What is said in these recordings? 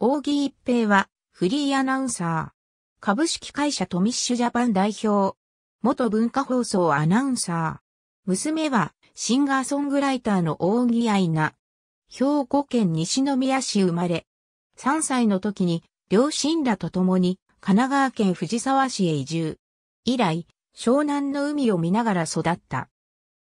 大木一平は、フリーアナウンサー。株式会社トミッシュジャパン代表。元文化放送アナウンサー。娘は、シンガーソングライターの大木愛菜。兵庫県西宮市生まれ。3歳の時に、両親らと共に、神奈川県藤沢市へ移住。以来、湘南の海を見ながら育った。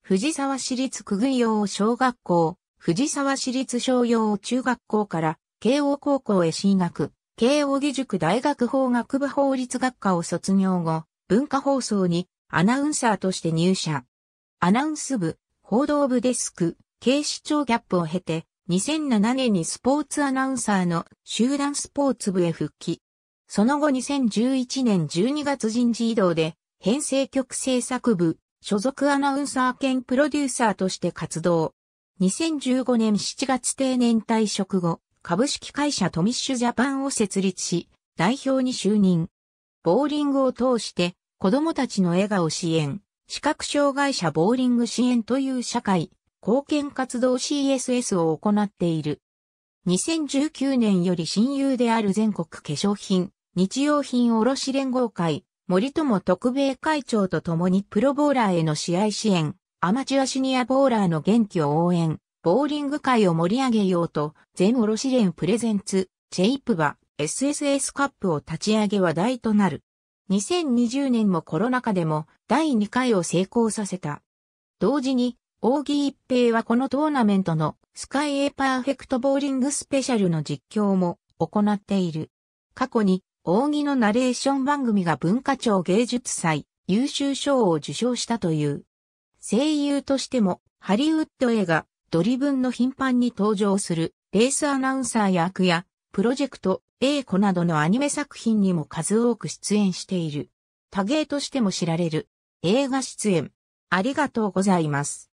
藤沢市立久具洋小学校、藤沢市立商用中学校から慶応高校へ進学、慶応義塾大学法学部法律学科を卒業後、文化放送にアナウンサーとして入社。アナウンス部、報道部デスク、警視庁ギャップを経て、2007年にスポーツアナウンサーの集団スポーツ部へ復帰。その後2011年12月人事異動で、編成局制作部、所属アナウンサー兼プロデューサーとして活動。2015年7月定年退職後、株式会社トミッシュジャパンを設立し、代表に就任。ボーリングを通して子供たちの笑顔支援、視覚障害者ボーリング支援という社会、貢献活動 CSS を行っている。2019年より親友である全国化粧品、日用品卸連合会、森友特米会長と共にプロボーラーへの試合支援、アマチュアシニアボーラーの元気を応援、ボーリング界を盛り上げようと、全卸連プレゼンツ、チェイプバ、SSS カップを立ち上げ話題となる。2020年もコロナ禍でも第2回を成功させた。同時に、大木一平はこのトーナメントのスカイエパーフェクトボーリングスペシャルの実況も行っている。過去に、大木のナレーション番組が文化庁芸術祭優秀賞を受賞したという。声優としてもハリウッド映画ドリブンの頻繁に登場するレースアナウンサー役やプロジェクト A 子などのアニメ作品にも数多く出演している。多芸としても知られる映画出演。ありがとうございます。